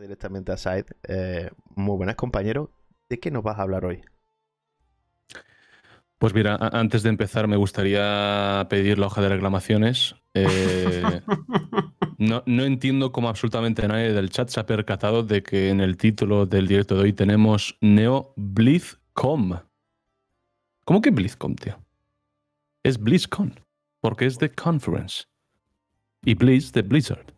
directamente a Side. Eh, muy buenas compañero. ¿De qué nos vas a hablar hoy? Pues mira, antes de empezar me gustaría pedir la hoja de reclamaciones. Eh, no, entiendo cómo absolutamente nadie del chat se ha percatado de que en el título del directo de hoy tenemos Neo BlizzCon. ¿Cómo que BlizzCon, tío? Es BlizzCon, porque es The Conference. Y Blizz The Blizzard.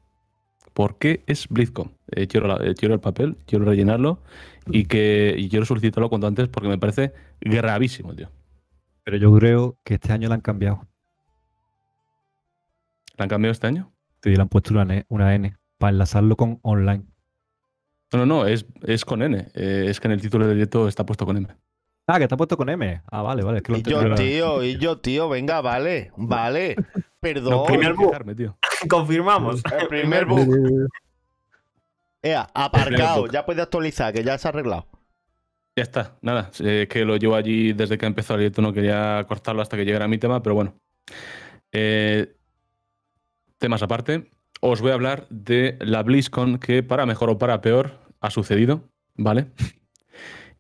¿Por qué es BlizzCon? Eh, eh, quiero, el papel, quiero rellenarlo y quiero solicitarlo cuanto antes porque me parece gravísimo, tío. Pero yo creo que este año la han cambiado. ¿La han cambiado este año? Sí, le han puesto una, N, una N para enlazarlo con online. No, no, no, es, es con N. Eh, es que en el título del directo está puesto con M. Ah, que está puesto con M. Ah, vale, vale. y yo, tío, y yo, tío, venga, vale, vale. Perdón. No, tío. Confirmamos. El primer bug. Ea, aparcado. Ya puede actualizar, que ya se ha arreglado. Ya está, nada. Eh, que lo llevo allí desde que empezó el no quería cortarlo hasta que llegara mi tema, pero bueno. Eh, temas aparte, os voy a hablar de la BlizzCon que para mejor o para peor ha sucedido, ¿vale?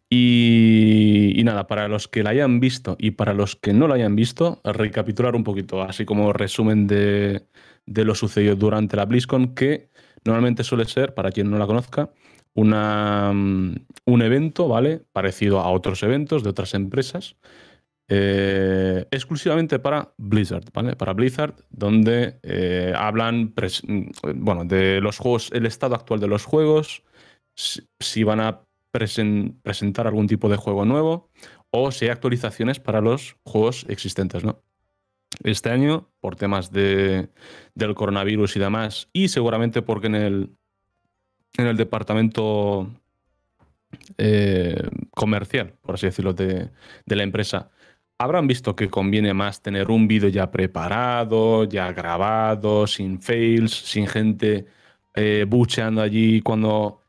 Y, nada, para los que la hayan visto y para los que no la hayan visto, recapitular un poquito, así como resumen de, lo sucedido durante la BlizzCon, que normalmente suele ser, para quien no la conozca, una, mm, un evento, ¿vale? Parecido a otros eventos de otras empresas, eh, exclusivamente para Blizzard, ¿vale? Para Blizzard, donde eh, hablan, mm, bueno, de los juegos, el estado actual de los juegos, si van a presentar algún tipo de juego nuevo o si hay actualizaciones para los juegos existentes, ¿no? Este año, por temas del coronavirus y demás, y seguramente porque en el, en el departamento eh, comercial, por así decirlo, de, la empresa, habrán visto que conviene más tener un vídeo ya preparado, ya grabado, sin fails, sin gente eh, bucheando allí cuando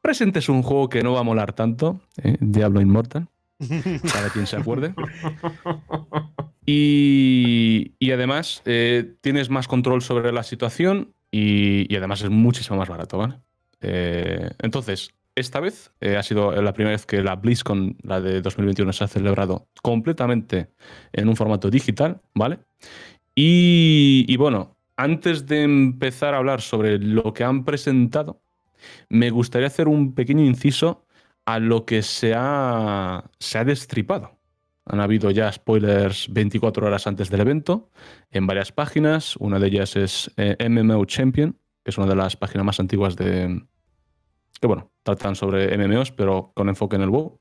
presentes un juego que no va a molar tanto, eh, Diablo Immortal, para quien se acuerde. Y, además eh, tienes más control sobre la situación y, además es muchísimo más barato, ¿vale? Eh, entonces, esta vez ha sido la primera vez que la BlizzCon, la de 2021, se ha celebrado completamente en un formato digital, ¿vale? y, y bueno, antes de empezar a hablar sobre lo que han presentado, me gustaría hacer un pequeño inciso a lo que se ha, se ha destripado. Han habido ya spoilers 24 horas antes del evento en varias páginas. Una de ellas es eh, MMO Champion, que es una de las páginas más antiguas de... que bueno, tratan sobre MMOs, pero con enfoque en el WoW.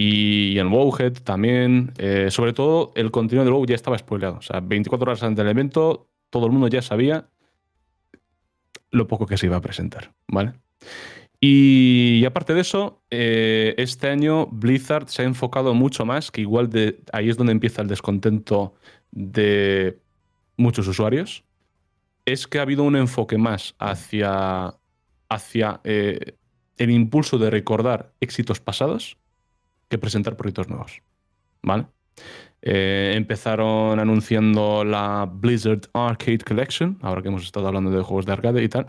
Y en Wowhead también, eh, sobre todo el contenido del WoW ya estaba spoileado. O sea, 24 horas antes del evento, todo el mundo ya sabía lo poco que se iba a presentar, ¿vale? Y, aparte de eso, eh, este año Blizzard se ha enfocado mucho más, que igual de ahí es donde empieza el descontento de muchos usuarios, es que ha habido un enfoque más hacia, hacia eh, el impulso de recordar éxitos pasados que presentar proyectos nuevos, ¿vale? Eh, empezaron anunciando la Blizzard Arcade Collection, ahora que hemos estado hablando de juegos de arcade y tal.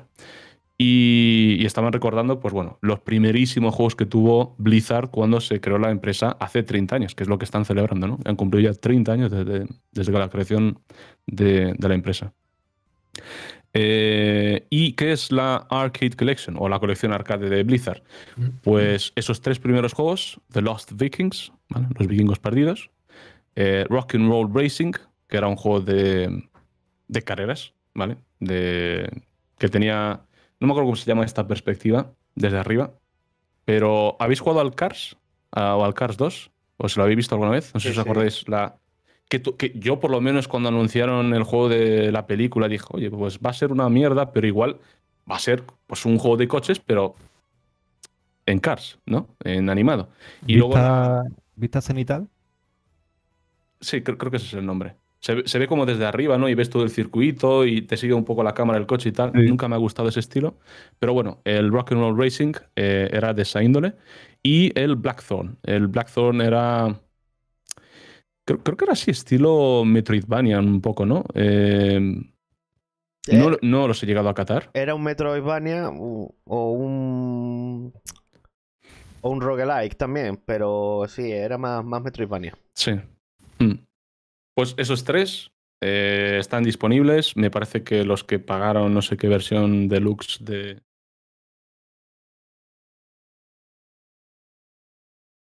Y, estaban recordando, pues bueno, los primerísimos juegos que tuvo Blizzard cuando se creó la empresa hace 30 años, que es lo que están celebrando, ¿no? Han cumplido ya 30 años desde, la creación de, la empresa. Eh, ¿Y qué es la Arcade Collection o la colección arcade de Blizzard? Mm. Pues esos tres primeros juegos, The Lost Vikings, los vikingos perdidos, eh, Rock and Roll Racing, que era un juego de, carreras, ¿vale? De, que tenía, no me acuerdo cómo se llama esta perspectiva, desde arriba, pero ¿habéis jugado al Cars ah, o al Cars 2? ¿O se lo habéis visto alguna vez? No sé si os acordáis. La, que, que, yo por lo menos cuando anunciaron el juego de la película dije, oye, pues va a ser una mierda, pero igual va a ser pues un juego de coches, pero en Cars, ¿no? En animado. Y luego... ¿Vista cenital? Sí, creo, que ese es el nombre. Se, ve como desde arriba, ¿no? Y ves todo el circuito y te sigue un poco la cámara, el coche y tal. Nunca me ha gustado ese estilo. Pero bueno, el Rock and Roll Racing eh, era de esa índole. Y el Blackthorn. El Blackthorn era. Creo, que era así, estilo Metroidvania, un poco, ¿no? Eh, eh. no, los he llegado a catar. Era un Metroidvania o un. O un roguelike también, pero sí, era más, más Metroidvania. Sí, Mm. Pues esos tres eh, están disponibles. Me parece que los que pagaron no sé qué versión deluxe de,